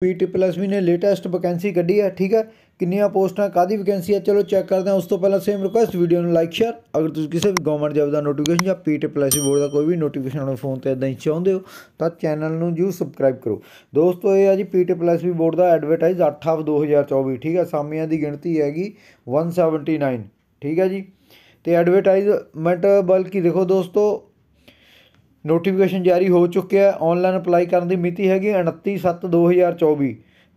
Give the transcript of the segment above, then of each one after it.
PT plus ਵੀ ਨੇ latest vacancy ਕੱਢੀ ਆ ਠੀਕ ਆ ਕਿੰਨੀਆਂ ਪੋਸਟਾਂ ਕਾਦੀ ਵੈਕੈਂਸੀ ਆ ਚਲੋ ਚੈੱਕ ਕਰਦੇ ਆ ਉਸ ਤੋਂ ਪਹਿਲਾਂ ਸੇਮ ਰਿਕੁਐਸਟ ਵੀਡੀਓ ਨੂੰ ਲਾਈਕ ਸ਼ੇਅਰ ਅਗਰ ਤੁਸੀਂ ਕਿਸੇ ਵੀ ਗਵਰਨਮੈਂਟ ਜੌਬ ਦਾ ਨੋਟੀਫਿਕੇਸ਼ਨ ਜਾਂ ਪੀਟੀ PTPLSV ਬੋਰਡ ਦਾ ਕੋਈ ਵੀ ਨੋਟੀਫਿਕੇਸ਼ਨ ਆਪਣੇ ਫੋਨ ਤੇ ਇਦਾਂ ਹੀ ਚਾਹੁੰਦੇ ਹੋ ਤਾਂ ਚੈਨਲ ਨੂੰ ਜੂ ਸਬਸਕ੍ਰਾਈਬ ਕਰੋ ਦੋਸਤੋ ਇਹ ਆ ਜੀ ਪੀਟੀ PTPLSV ਬੋਰਡ ਦਾ ਐਡਵਰਟਾਈਜ਼ 8 ਆਫ 2024 ਠੀਕ ਆ ਸਾਮੀਆਂ ਦੀ ਗਿਣਤੀ ਹੈਗੀ 179 ਠੀਕ ਆ ਜੀ ਤੇ ਐਡਵਰਟਾਈਜ਼ਮੈਂਟ ਬਲਕਿ ਦੇਖੋ ਦੋਸਤੋ ਨੋਟੀਫਿਕੇਸ਼ਨ ਜਾਰੀ ਹੋ ਚੁੱਕਿਆ ਹੈ ਆਨਲਾਈਨ ਅਪਲਾਈ ਕਰਨ ਦੀ ਮਿਤੀ ਹੈਗੀ 29/7/2024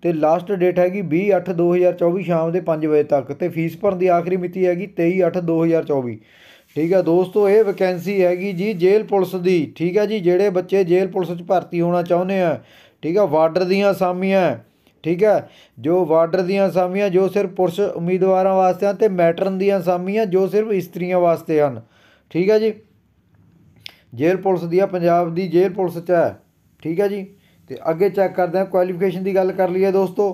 ਤੇ ਲਾਸਟ ਡੇਟ ਹੈਗੀ 20/8/2024 ਸ਼ਾਮ ਦੇ 5 ਵਜੇ ਤੱਕ ਤੇ ਫੀਸ ਭਰਨ ਦੀ ਆਖਰੀ ਮਿਤੀ ਹੈਗੀ 23/8/2024 ਠੀਕ ਹੈ ਦੋਸਤੋ ਇਹ ਵੈਕੈਂਸੀ ਹੈਗੀ ਜੀ ਜੇਲ੍ਹ ਪੁਲਿਸ ਦੀ ਠੀਕ ਹੈ ਜੀ ਜਿਹੜੇ ਬੱਚੇ ਜੇਲ੍ਹ ਪੁਲਿਸ 'ਚ ਭਰਤੀ ਹੋਣਾ ਚਾਹੁੰਦੇ ਆ ਠੀਕ ਹੈ ਬਾਰਡਰ ਦੀਆਂ ਸਾਮੀਆਂ ਠੀਕ ਹੈ ਜੋ ਬਾਰਡਰ ਦੀਆਂ ਸਾਮੀਆਂ ਜੋ ਸਿਰਫ ਪੁਰਸ਼ ਉਮੀਦਵਾਰਾਂ ਵਾਸਤੇ ਹਨ ਤੇ ਮੈਟਰਨ ਦੀਆਂ ਸਾਮੀਆਂ ਜੋ ਸਿਰਫ ਇਸਤਰੀਆਂ ਵਾਸਤੇ ਹਨ ਠੀਕ ਹੈ ਜੀ ਜੇਲ੍ਹ ਪੁਲਿਸ ਦੀ ਆ ਪੰਜਾਬ ਦੀ ਜੇਲ੍ਹ ਪੁਲਿਸ 'ਚ ਹੈ ਠੀਕ ਹੈ ਜੀ ਤੇ ਅੱਗੇ ਚੈੱਕ ਕਰਦੇ ਹਾਂ ਕੁਆਲੀਫਿਕੇਸ਼ਨ ਦੀ ਗੱਲ ਕਰ ਲਈਏ ਦੋਸਤੋ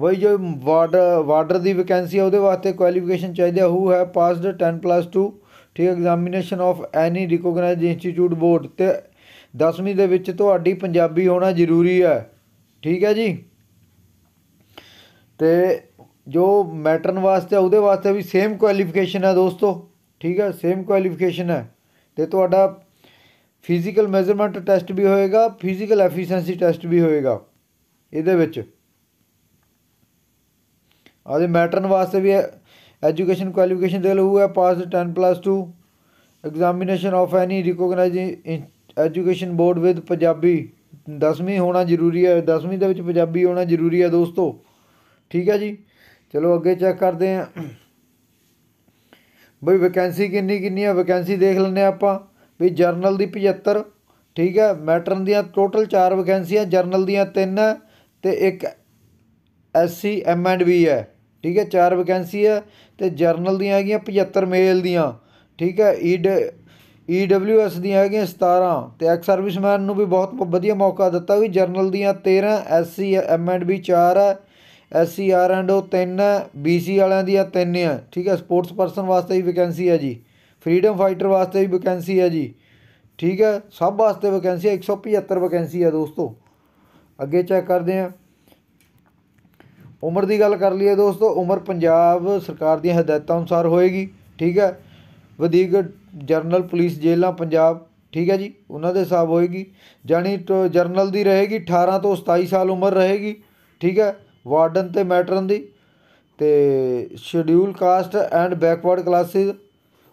ਵਈ ਜੋ ਵਾਰਡਰ ਵਾਰਡਰ ਦੀ ਵੈਕੈਂਸੀ ਆ ਉਹਦੇ ਵਾਸਤੇ ਕੁਆਲੀਫਿਕੇਸ਼ਨ ਚਾਹੀਦੀ ਆ ਹੂ ਹੈ ਪਾਸਡ 10+2 ਠੀਕ examination of any recognised institute board ਤੇ 10ਵੀਂ ਦੇ ਵਿੱਚ ਤੁਹਾਡੀ ਪੰਜਾਬੀ ਹੋਣਾ ਜ਼ਰੂਰੀ ਹੈ ਠੀਕ ਹੈ ਜੀ ਤੇ ਜੋ ਮੈਟਰਨ ਵਾਸਤੇ ਉਹਦੇ ਵਾਸਤੇ ਵੀ ਸੇਮ ਕੁਆਲੀਫਿਕੇਸ਼ਨ ਹੈ ਦੋਸਤੋ ਠੀਕ ਹੈ ਸੇਮ ਕੁਆਲੀਫਿਕੇਸ਼ਨ ਹੈ ਤੇ ਤੁਹਾਡਾ ਫਿਜ਼ੀਕਲ ਮੈਜ਼ਰਮੈਂਟ ਟੈਸਟ ਵੀ ਹੋਏਗਾ ਫਿਜ਼ੀਕਲ ਐਫੀਸ਼ੀਐਂਸੀ ਟੈਸਟ ਵੀ ਹੋਏਗਾ ਇਹਦੇ ਵਿੱਚ ਆਦੇ ਮੈਟਰਨ ਵਾਸਤੇ ਵੀ ਐਜੂਕੇਸ਼ਨ ਕੁਆਲੀਫਿਕੇਸ਼ਨ ਦੇ ਲਈ ਹੈ pass 10+2 examination of any recognised education board with Punjabi 10ਵੀਂ ਹੋਣਾ ਜ਼ਰੂਰੀ ਹੈ 10ਵੀਂ ਦੇ ਵਿੱਚ ਪੰਜਾਬੀ ਹੋਣਾ ਜ਼ਰੂਰੀ ਹੈ ਦੋਸਤੋ ਠੀਕ ਹੈ ਜੀ ਚਲੋ ਅੱਗੇ ਚੈੱਕ ਕਰਦੇ ਹਾਂ ਬਈ ਵੈਕੈਂਸੀ ਕਿੰਨੀ ਕਿੰਨੀ ਆ ਵੈਕੈਂਸੀ ਦੇਖ ਲੈਣੇ ਆਪਾਂ ਵੀ ਜਰਨਲ ਦੀ 75 ਠੀਕ ਹੈ ਮੈਟਰਨ ਦੀਆਂ ਟੋਟਲ 4 ਵੈਕੈਂਸੀਆਂ ਜਰਨਲ ਦੀਆਂ 3 ਤੇ ਇੱਕ ਐਸਸੀ ਐਮ ਐਂਡ ਹੈ ਠੀਕ ਹੈ 4 ਵੈਕੈਂਸੀ ਹੈ ਤੇ ਜਰਨਲ ਦੀਆਂ ਹੈਗੀਆਂ 75 ਮੇਲ ਦੀਆਂ ਠੀਕ ਹੈ ਈਡ e ਈਡਬਲਯੂਐਸ e ਦੀਆਂ ਹੈਗੀਆਂ 17 ਤੇ ਐਕਸ ਸਰਵਿਸਮੈਨ ਨੂੰ ਵੀ ਬਹੁਤ ਵਧੀਆ ਮੌਕਾ ਦਿੱਤਾ ਵੀ ਜਰਨਲ ਦੀਆਂ 13 ਐਸਸੀ ਐਮ ਐਂਡ 4 ਹੈ ਐਸਸੀ ਆਰ ਐਂਡ ਉਹ ਤਿੰਨ ਬੀਸੀ ਵਾਲਿਆਂ ਦੀ ਆ ਤਿੰਨ ਆ ਠੀਕ ਹੈ ਸਪੋਰਟਸ ਪਰਸਨ ਵਾਸਤੇ ਵੀ ਵੈਕੈਂਸੀ ਹੈ ਜੀ ਫਰੀडम ਫਾਈਟਰ ਵਾਸਤੇ ਵੀ ਵੈਕੈਂਸੀ ਹੈ ਜੀ ਠੀਕ ਹੈ ਸਭ ਵਾਸਤੇ ਵੈਕੈਂਸੀ ਹੈ 175 ਵੈਕੈਂਸੀ ਹੈ ਦੋਸਤੋ ਅੱਗੇ ਚੈੱਕ ਕਰਦੇ ਹਾਂ ਉਮਰ ਦੀ ਗੱਲ ਕਰ ਲਈਏ ਦੋਸਤੋ ਉਮਰ ਪੰਜਾਬ ਸਰਕਾਰ ਦੀਆਂ ਹਦਾਇਤਾਂ ਅਨੁਸਾਰ ਹੋਏਗੀ ਠੀਕ ਹੈ ਵਧੀਕ ਜਰਨਲ ਪੁਲਿਸ ਜੇਲਾਂ ਪੰਜਾਬ ਠੀਕ ਹੈ ਜੀ ਉਹਨਾਂ ਦੇ ਹਿਸਾਬ ਹੋਏਗੀ ਜਾਨੀ ਜਰਨਲ ਦੀ ਰਹੇਗੀ 18 ਤੋਂ 27 ਸਾਲ ਉਮਰ ਰਹੇਗੀ ਠੀਕ ਹੈ ਵਾਰਡਨ ਤੇ ਮੈਟਰਨ ਦੀ ਤੇ schedule caste and backward classes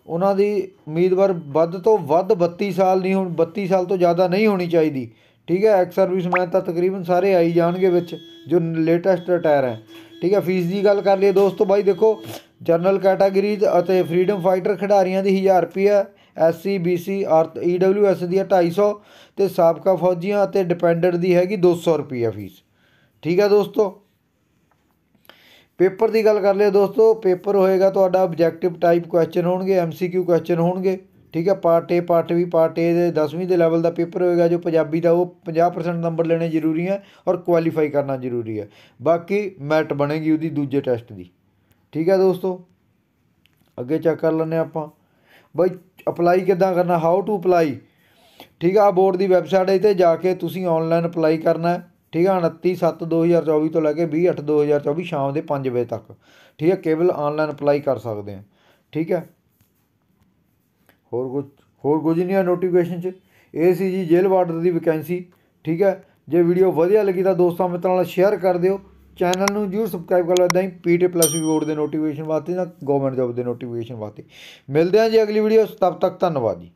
ਉਹਨਾਂ ਦੀ ਉਮੀਦਵਾਰ ਵੱਧ ਤੋਂ ਵੱਧ 32 ਸਾਲ ਨਹੀਂ ਹੁਣ 32 ਸਾਲ ਤੋਂ ਜ਼ਿਆਦਾ ਨਹੀਂ ਹੋਣੀ ਚਾਹੀਦੀ ਠੀਕ ਹੈ ਐਕਸ ਸਰਵਿਸ ਮੈਂ ਤਾਂ ਤਕਰੀਬਨ ਸਾਰੇ ਆਈ ਜਾਣਗੇ ਵਿੱਚ ਜੋ ਲੇਟੈਸਟ ਰਿਟਾਇਰ ਹੈ ਠੀਕ ਹੈ ਫੀਸ ਦੀ ਗੱਲ ਕਰ ਲਈਏ ਦੋਸਤੋ ਬਾਈ ਦੇਖੋ ਜਨਰਲ ਕੈਟਾਗਰੀਜ਼ ਅਤੇ ਫਰੀडम ਫਾਈਟਰ ਖਿਡਾਰੀਆਂ ਦੀ 1000 ਰੁਪਏ ਐਸਸੀ ਬੀਸੀ ਆਰ ਈਡਬਲਯੂਐਸ ਦੀ 250 ਤੇ ਸਾਬਕਾ ਫੌਜੀਆਂ ਅਤੇ ਡਿਪੈਂਡੈਂਟ ਦੀ ਹੈਗੀ 200 ਰੁਪਏ ਫੀਸ ਠੀਕ ਹੈ ਦੋਸਤੋ ਪੇਪਰ ਦੀ ਗੱਲ ਕਰ ਲਿਆ ਦੋਸਤੋ ਪੇਪਰ ਹੋਏਗਾ ਤੁਹਾਡਾ ਆਬਜੈਕਟਿਵ ਟਾਈਪ ਕੁਐਸਚਨ ਹੋਣਗੇ ਐਮਸੀਕਿਊ ਕੁਐਸਚਨ ਹੋਣਗੇ ਠੀਕ ਹੈ part A part B part A ਦੇ 10ਵੀਂ ਦੇ ਲੈਵਲ ਦਾ ਪੇਪਰ ਹੋਏਗਾ ਜੋ ਪੰਜਾਬੀ ਦਾ ਉਹ 50% ਨੰਬਰ ਲੈਣੇ ਜ਼ਰੂਰੀ ਹੈ ਔਰ ਕੁਆਲੀਫਾਈ ਕਰਨਾ ਜ਼ਰੂਰੀ ਹੈ ਬਾਕੀ ਮੈਟ ਬਣੇਗੀ ਉਹਦੀ ਦੂਜੇ ਟੈਸਟ ਦੀ ਠੀਕ ਹੈ ਦੋਸਤੋ ਅੱਗੇ ਚੈੱਕ ਕਰ ਲੈਣੇ ਆਪਾਂ ਬਈ ਅਪਲਾਈ ਕਿੱਦਾਂ ਕਰਨਾ ਹਾਊ ਟੂ ਅਪਲਾਈ ਠੀਕ ਆ ਬੋਰਡ ਦੀ ਵੈਬਸਾਈਟ ਇੱਥੇ ਤੇ ਜਾ ਕੇ ਤੁਸੀਂ ਆਨਲਾਈਨ ਅਪਲਾਈ ਕਰਨਾ ਹੈ ਠੀਕ ਹੈ 29/7/2024 ਤੋਂ ਲੈ ਕੇ 20 ਸ਼ਾਮ ਦੇ 5 ਵਜੇ ਤੱਕ ਠੀਕ ਹੈ ਕੇਵਲ ਆਨਲਾਈਨ ਅਪਲਾਈ ਕਰ ਸਕਦੇ ਆ ਠੀਕ ਹੈ ਹੋਰ ਕੁਝ ਹੋਰ ਕੁਝ ਨਹੀਂ ਆ ਨੋਟੀਫਿਕੇਸ਼ਨ 'ਚ ਇਹ ਸੀ ਜੀ ਜੇਲ੍ਹ ਵਾਰਡਰ ਦੀ ਵੈਕੈਂਸੀ ਠੀਕ ਹੈ ਜੇ ਵੀਡੀਓ ਵਧੀਆ ਲੱਗੀ ਤਾਂ ਦੋਸਤਾਂ ਮਿੱਤਰਾਂ ਨਾਲ ਸ਼ੇਅਰ ਕਰ ਦਿਓ ਚੈਨਲ ਨੂੰ ਜਰੂਰ ਸਬਸਕ੍ਰਾਈਬ ਕਰ ਲਓ ਇਦਾਂ ਹੀ ਪੀਟੀ ਪਲੱਸ ਬੋਰਡ ਦੇ ਨੋਟੀਫਿਕੇਸ਼ਨ ਵਾਸਤੇ ਨਾ ਗਵਰਨਮੈਂਟ ਜੌਬ ਦੇ ਨੋਟੀਫਿਕੇਸ਼ਨ ਵਾਸਤੇ ਮਿਲਦੇ ਆਂ ਜੀ ਅਗਲੀ ਵੀਡੀਓ ਤਦ ਤੱਕ ਧੰਨਵਾਦ ਜੀ